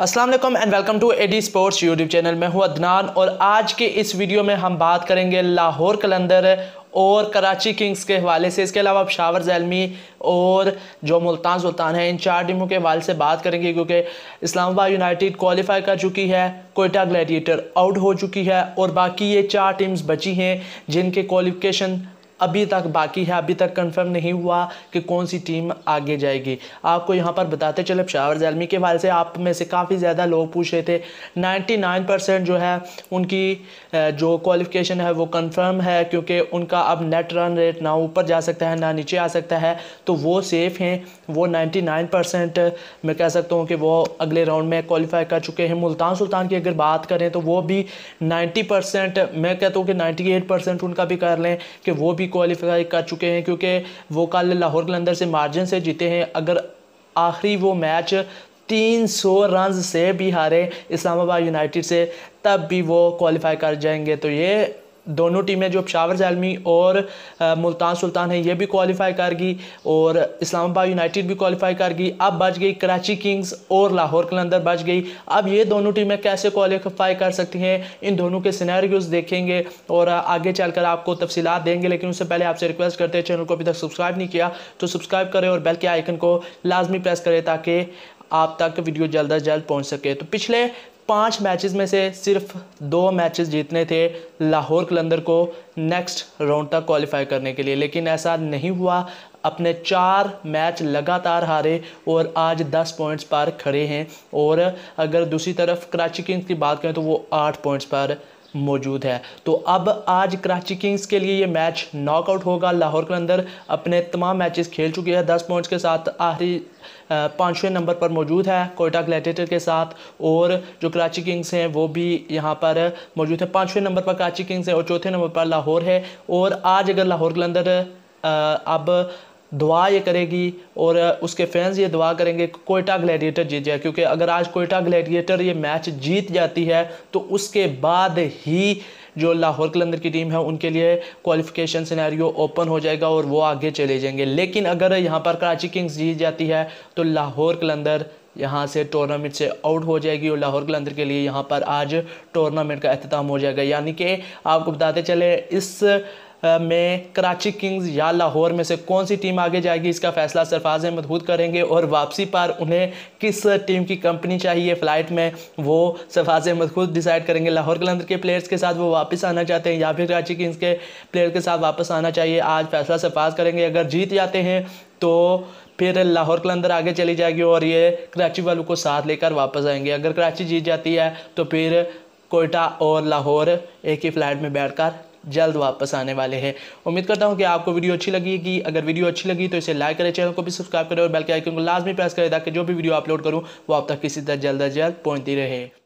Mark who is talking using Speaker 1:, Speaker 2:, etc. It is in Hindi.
Speaker 1: अस्सलाम वालेकुम and welcome to AD sports YouTube channel में हूँ अदनान और आज के इस वीडियो में हम बात करेंगे लाहौर कलंदर और कराची किंग्स के हवाले से इसके अलावा शावर जैलमी और जो मुल्तान सुल्तान है इन चार टीमों के हवाले से बात करेंगे क्योंकि इस्लामाबाद यूनाइटेड क्वालिफाई कर चुकी है कोयटा ग्लैडिएटर आउट हो चुकी है और बाकी ये चार टीम्स बची हैं जिनके क्वालिफिकेशन अभी तक बाकी है अभी तक कंफर्म नहीं हुआ कि कौन सी टीम आगे जाएगी आपको यहाँ पर बताते चले पशावर जैलमी के हवाले से आप में से काफ़ी ज़्यादा लोग पूछ रहे थे 99 परसेंट जो है उनकी जो क्वालिफिकेशन है वो कंफर्म है क्योंकि उनका अब नेट रन रेट ना ऊपर जा सकता है ना नीचे आ सकता है तो वो सेफ़ हैं वो नाइन्टी परसेंट मैं कह सकता हूँ कि वो अगले राउंड में क्वालिफाई कर चुके हैं मुल्तान सुल्तान की अगर बात करें तो वो भी नाइन्टी परसेंट मैं कहता हूँ कि नाइन्टी परसेंट उनका भी कर लें कि वो भी क्वालिफाई कर चुके हैं क्योंकि वो कल लाहौर कलंदर से मार्जिन से जीते हैं अगर आखिरी वो मैच तीन सौ रन से भी हारे इस्लामाबाद यूनाइटेड से तब भी वो क्वालिफाई कर जाएंगे तो ये दोनों टीमें जो पशावर जालमी और मुल्तान सुल्तान है ये भी क्वालिफाई कर गई और इस्लामाबाद यूनाइटेड भी क्वालिफाई कर गई अब बच गई कराची किंग्स और लाहौर कलंदर बच गई अब ये दोनों टीमें कैसे क्वालिफाई कर सकती हैं इन दोनों के सिनेरियोज देखेंगे और आगे चलकर आपको तफसीत देंगे लेकिन उससे पहले आपसे रिक्वेस्ट करते हैं चैनल को अभी तक सब्सक्राइब नहीं किया तो सब्सक्राइब करें और बेल के आइकन को लाजमी प्रेस करें ताकि आप तक वीडियो जल्द अज जल्द पहुंच सके तो पिछले पाँच मैचेस में से सिर्फ दो मैचेस जीतने थे लाहौर कलंदर को नेक्स्ट राउंड तक क्वालिफाई करने के लिए लेकिन ऐसा नहीं हुआ अपने चार मैच लगातार हारे और आज दस पॉइंट्स पर खड़े हैं और अगर दूसरी तरफ कराची किंग्स की बात करें तो वो आठ पॉइंट्स पर मौजूद है तो अब आज कराची किंग्स के लिए ये मैच नॉकआउट होगा लाहौर के अंदर अपने तमाम मैचेस खेल चुके हैं दस पॉइंट्स के साथ आखिरी पाँचवें नंबर पर मौजूद है कोयटा ग्लैडिएटर के साथ और जो कराची किंग्स हैं वो भी यहाँ पर मौजूद है पाँचवें नंबर पर कराची किंग्स है और चौथे नंबर पर लाहौर है और आज अगर लाहौर के अंदर अब दुआ ये करेगी और उसके फैंस ये दुआ करेंगे कोयटा ग्लैडिएटर जीत जाए क्योंकि अगर आज कोयटा ग्लैडिएटर ये मैच जीत जाती है तो उसके बाद ही जो लाहौर कलंदर की टीम है उनके लिए क्वालिफिकेशन सिनेरियो ओपन हो जाएगा और वो आगे चले जाएंगे लेकिन अगर यहाँ पर कराची किंग्स जीत जाती है तो लाहौर कलंदर यहाँ से टूर्नामेंट से आउट हो जाएगी और लाहौर कलंदर के लिए यहाँ पर आज टूर्नामेंट का अहतमाम हो जाएगा यानी कि आपको बताते चले इस में कराची किंग्स या लाहौर में से कौन सी टीम आगे जाएगी इसका फैसला सरफाज अहमद खुद करेंगे और वापसी पर उन्हें किस टीम की कंपनी चाहिए फ़्लाइट में वो सरफाज अहमद खुद डिसाइड करेंगे लाहौर कलंदर के प्लेयर्स के साथ वो वापस आना चाहते हैं या फिर कराची किंग्स के प्लेयर के साथ वापस आना चाहिए आज फैसला सरफाज करेंगे अगर जीत जाते हैं तो फिर लाहौर कलंदर आगे चली जाएगी और ये कराची वालों को साथ लेकर वापस आएंगे अगर कराची जीत जाती है तो फिर कोयटा और लाहौर एक ही फ्लाइट में बैठकर जल्द वापस आने वाले हैं उम्मीद करता हूँ कि आपको वीडियो अच्छी लगी कि अगर वीडियो अच्छी लगी तो इसे लाइक करें चैनल को भी सब्सक्राइब करें और बेल के आइकन को लाजमी प्रेस करें ताकि जो भी वीडियो अपलोड करूँ वो आप तक किसी तरह जल्द अज जल्द पहुँचती रहे